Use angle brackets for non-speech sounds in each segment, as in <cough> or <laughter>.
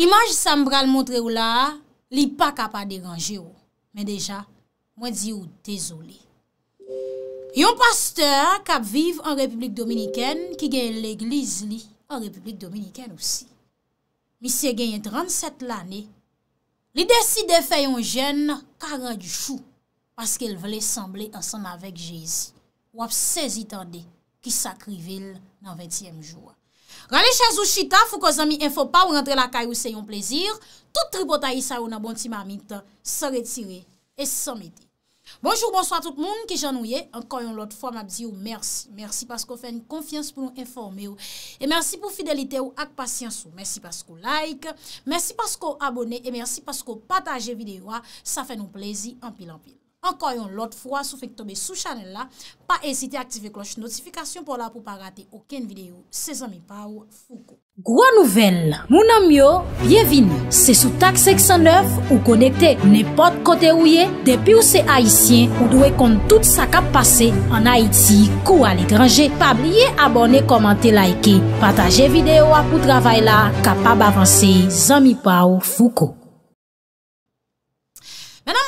Imanj sa mbral montre ou la, li pa kapa deranje ou. Men deja, mwen di ou dezoli. Yon pasteur kap viv an Republik Dominiken ki gen l'egliz li an Republik Dominiken osi. Mi se gen yon 37 l'ane, li deside fè yon jen karan du chou. Paske l vle semble ansan avèk Jezi wap sezi tande ki sakri vil nan 20e joua. Rale chèz ou chita, fou ko zami en fò pa ou rentre la kay ou se yon plezir, tout tripotayi sa ou nan bonti mamint, se retire et se mette. Bonjour, bonsoit tout moun ki janouye, an kon yon lot fò mabzi ou mersi. Mersi paskou fè n konfians pou nou informe ou, e mersi pou fidelite ou ak pasyans ou. Mersi paskou like, mersi paskou abone, e mersi paskou pataje videyo a, sa fè nou plezi an pil an pil. Ankoyon lot fwa sou fek tobe sou chanel la, pa ezite aktive kloche notifikasyon pou la pou pa rate oken video se zami pa ou fuko. Gwa nouvel la, moun amyo, bienvini, se sou tak 609 ou konekte nepot kote ou ye, depi ou se Haitien ou dwe kont tout sa kap pase an Haiti kou al ekranje, pa blye abone komante like, pataje video apou travay la, kapab avanse zami pa ou fuko.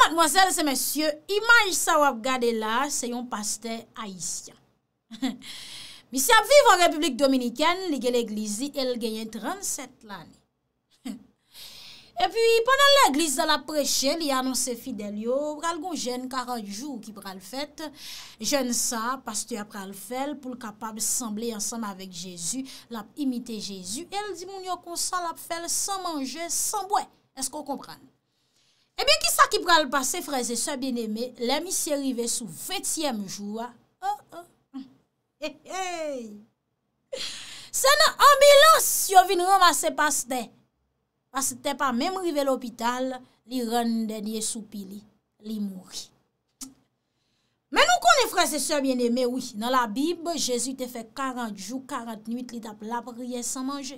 Mademoiselle se mesye, imaj sa wap gade la, se yon paste aisyan. Misya ap vive an republik dominiken, li gen l'eglisi, el genyen 37 l'an. <laughs> E pi, panan l'eglisi da la preche, li anonsen fidel yo, pral goun jen karajou ki pral fet. Jen sa, paste ap pral fel, pou l kapab semble ansanm avek Jezu, l ap imite Jezu. El di moun yo konsan l ap fel san manje, san bwen. Esko kompran? Ebyen eh ki sa ki pral pase, freze, se bien eme, lemi se rive sou vetyem jwa. Se nan ambilans yo vin roma se paste, paste pa menm rive l'opital, li ren denye sou pili, li mouri. Men nou konen freze se bien eme, oui, nan la bib, jesu te fe 40 jou, 48 li tap la priye san manje.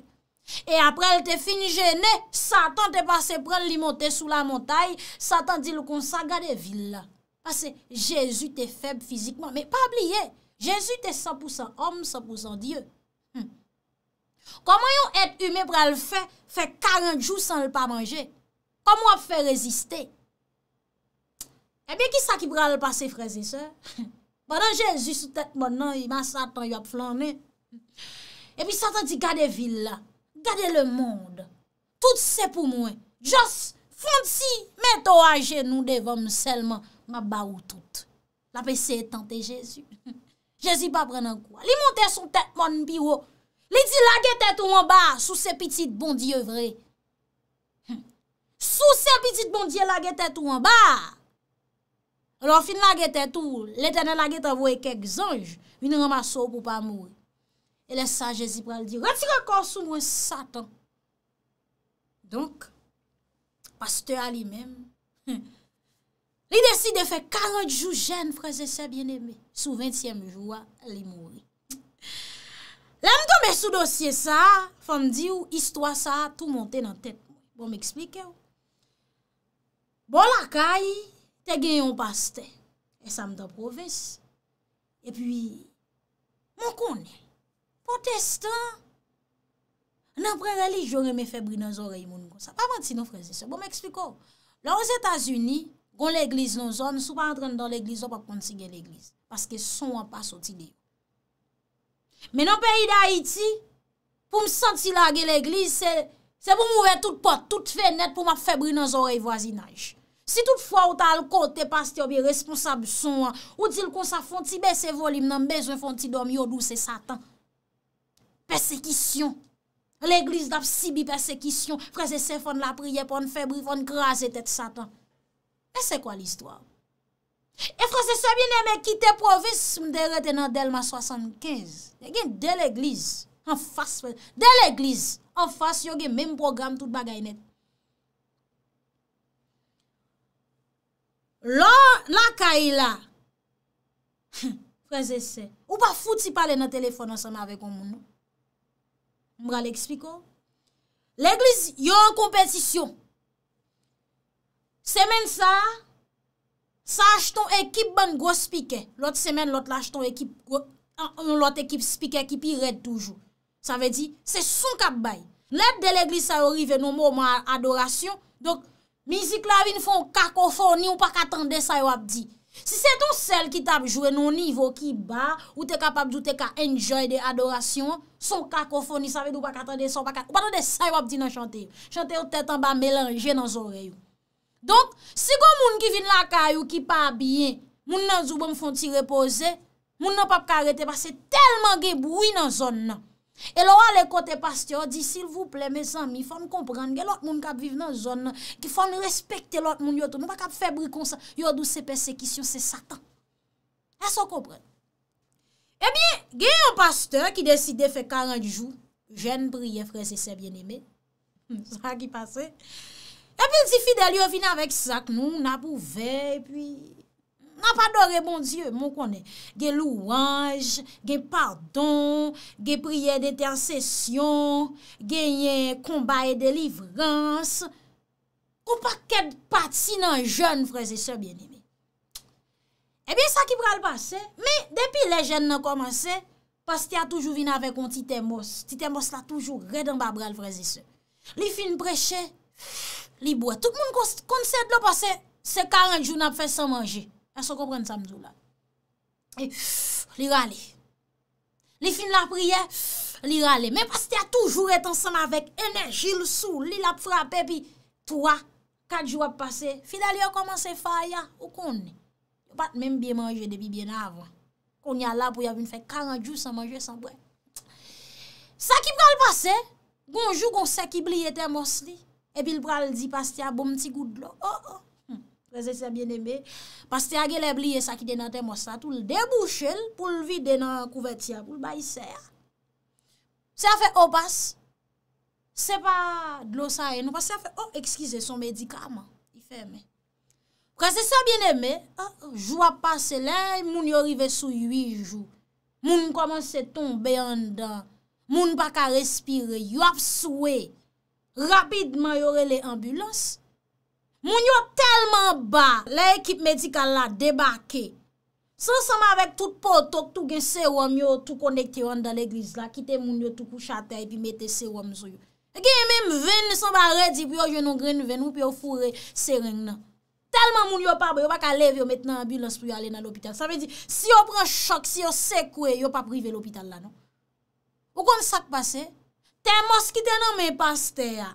E apre l te fini jene, Satan te pase pran li monten sou la montay, Satan di l kon sa gade vil la. Pase, Jezu te feb fizikman, me pa bliye, Jezu te 100% om, 100% die. Koman yon et ume <laughs> pran l fe, fe 40 jou san l pa manje? Koman ap fe reziste? E biye ki sa ki pran l pase frezi se? Padan Jezu sou tet manan, iman Satan yon ap flan ne? E biye Satan di gade vil la, Gade le moun, tout se pou moun, jos foun si meto aje nou devon selman ma ba ou tout. La pe se tante Jezu. <laughs> Jezu pa prenen kwa, li monte sou tet moun biwo, li di la gete tou an ba sou se pitit bon diye vre. <laughs> Sou se pitit bon diye la gete tou an ba. Lo fin la gete tou, le tenen la gete avou e kek zanj, vi nan ma sou pou pa moun. E le sajezi pral di, reti rekor sou mwen satan. Donk, paste a li men, li <laughs> desi de fe karot jou jen, freze se bien eme, sou ventièm jou a li moun. Le mdo me sou dosye sa, fan di ou, histwa sa, tou monte nan tet, bon m'eksplike ou. Bon la kay, te gen yon paste, e sa mdo provese. E pi, moun konen, Po testan, nan pre relij, jore me febri nan zorey moun kon. Sa pa vant si nou freze. Se bon me ekspliko, la ou Etasuni, kon l'Eglise nan zon, sou pa antren nan l'Eglise, ou pa konti gen l'Eglise. Paske son wapas oti de. Men an pe iday iti, pou m senti la gen l'Eglise, se pou m ouve tout pot, tout fenet, pou ma febri nan zorey vwazinaj. Si tout fwa ou tal kote, te pas te obye responsab son wap, ou dil kon sa fonti bese volim, nan bezon fonti dom yodo se satan, persekisyon. L'Eglise dap si bi persekisyon. Frase se fon la priye pon febri, fon graze tet satan. E se kwa l'histoire? E frase se bineme ki te provis mde retenan delma 75. E gen de l'Eglise, an fars, de l'Eglise, an fars yo gen menm program tout bagay net. La, la kai la. Frase se, ou pa fout si pale nan telefon an seman avek on moun nou? Mbra l'ekspikon, l'eglis yo an kompetisyon, semen sa, sa ajton ekip ban gwo spike, l'ot semen l'ot l'ajton ekip, l'ot ah, ekip spike ki pi red toujou. Sa ve di, se son kap bay, l'ep de l'eglis sa yo rive nou mou man adorasyon, donk mizik la vi nifon kakofon ni ou pa katande sa yo ap di. Si se ton sel ki tab jwè nou nivou ki ba, ou te kapab zoute ka enjoy de adorasyon, son kakofon ni savèd ou bakatande, son bakatande, ou bakatande say wap di nan chante. Chante yo tetan ba melange nan zoreyo. Donk, si go moun ki vin lakay ou ki pa biyen, moun nan zuban fwanti repose, moun nan pap karete basè telman gebuwi nan zon nan. E lo a le kote pasteur di, s'il vous plaît mes amis, fòm komprenne, gè lòt moun kap vive nan zon nan, ki fòm respecte lòt moun yot, nou pa kap febri kon sa, yot ou se persekisyon, se satan. E so komprenne. E eh bi, gè yon pasteur ki deside fè 40 jou, jen priye, frese se bien eme, sa ki pase, e bi si fidel yo vina vek sa k nou, na pou vey, pi... Nan pa dore, bon mon dieu, moun konen. Ge louanj, ge pardon, ge priye de tersesyon, ge yen kombaye de livrans, ou pa ket pat si nan joun freze se, bien ime. Ebyen sa ki pral base, me depi le joun nan komanse, pas ti a toujou vin ave kon ti temos, ti temos la toujou redan ba pral freze se. Li fin breche, li boye, tout moun konsep lo pas se 40 joun nan fe se manje. E so kompren samzou la. E eh, ffff, li rale. Li fin la priye, ffff, li rale. Men pastya toujou etan san avek ene jil sou. Li la pfrape pi, 3, 4 jou ap pase. Fidel yo komanse faya, ou kon? Yo pat menm biye manje debi biye nan avan. Kon ya la pou yavine fe 40 jou san manje san bre. Sak i pral pase, gonjou gon seki bli eten mosli. Epi l pral di pastya bom ti goud lo, oh oh. Prese se oh, oh, a bien eme, pastè a ge le bliye sa ki denante mwastat, ou l debouche l pou l vide denante kouvetia, pou l bayiser. Se a fe opas, se pa glosayen, se a fe op, ekskize son medikaman, i fe men. Prese se a bien eme, jou ap pase lè, moun yorive sou yuijou, moun komanse tombe an dan, moun baka respire, yop souwe, rapidman yore le ambulans, Moun yo telman ba, la ekip medikal la debake, san sanman avèk tout potok, tout gen serum yo, tout konekte yon dan l'eglise la, kite moun yo tout kou chatey, pi mette serum zo yo. Eke yon mèm ven, sanman redi, pi yo jenon gren ven, ou pi yo fure seren nan. Telman moun yo pa, yo baka leve yo metten an ambulans pou yo ale nan l'hôpital. Sa ve di, si yo pren chok, si yo sekwe, yo pa prive l'hôpital la nan. Ou kon sak pase, te moskite nan men paste ya.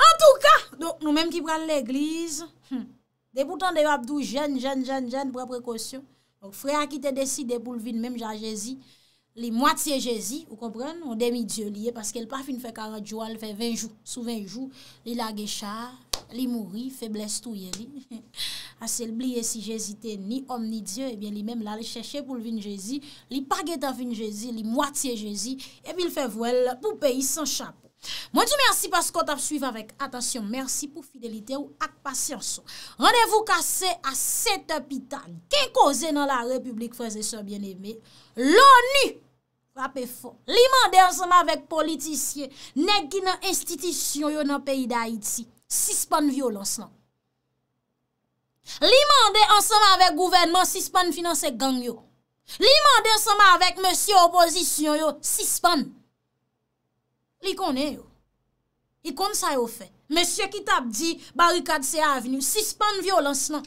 An tou ka, nou menm ki pran l'eglize, deboutan de Babdou, jen, jen, jen, jen, pran prekosyon. Frè a ki te deside pou l'vin menm jan Jezi, li mwatiye Jezi, ou kompran, ou demidye liye, paske l pa fin fè karadjwa, l fè vènjou, sou vènjou, li lage char, li mouri, fè blestou ye li. <laughs> Asè l bliye si Jezi te ni om ni Diyo, ebyen li menm la le chèche pou l vin Jezi, li pa geta fin Jezi, li mwatiye Jezi, ebyen l fè vwel pou peyi san chapou. Mwen di mersi paskot ap suiv avèk Atansyon mersi pou fidelite ou ak pasyanson Renevou kase a sete pitane Ken koze nan la republik Frenze se bien eme L'ONU Rapè fon Li mande ansama avèk politisye Negi nan institisyon yo nan peyi da Haiti Sispan violonsan Li mande ansama avèk gouvenman Sispan finanse gang yo Li mande ansama avèk monsi oposisyon yo Sispan Li konen yo? Li konen sa yo fè? Mèsyè ki tap di barikad se avinou, sispan violans nan.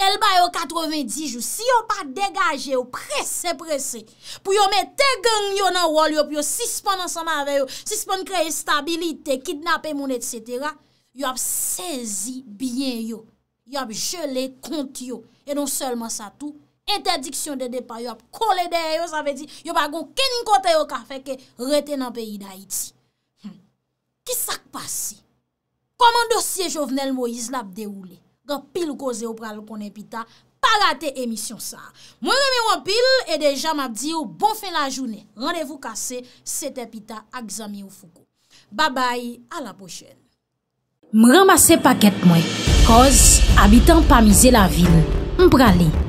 El bayo 90 jou, si yo pa degaje yo, presè presè, pou yo mette gen yo nan wòl yo, pou yo sispan ansama ave yo, sispan kreye stabilite, kidnapè moun et cetera, yo ap sezi byen yo. Yo ap jele kont yo. E non selman sa tou, interdiksyon de depay yo ap kole deye yo sa ve di, yo pa gon kenin kote yo ka feke rete nan peyi da iti. Ki hmm. sak pasi? Koman dosye jovenel Moïse la ap deroule? Gan pil koze yo pral konen pita, pa rate emisyon sa. Mwen reme wampil, e deja mabdi yo bon fin la jounen. Rendevou kase, sete pita ak zami ou fugo. Babay, a la pochene. M ramase paket mwen, koz abitan pamize la vil, m pral e.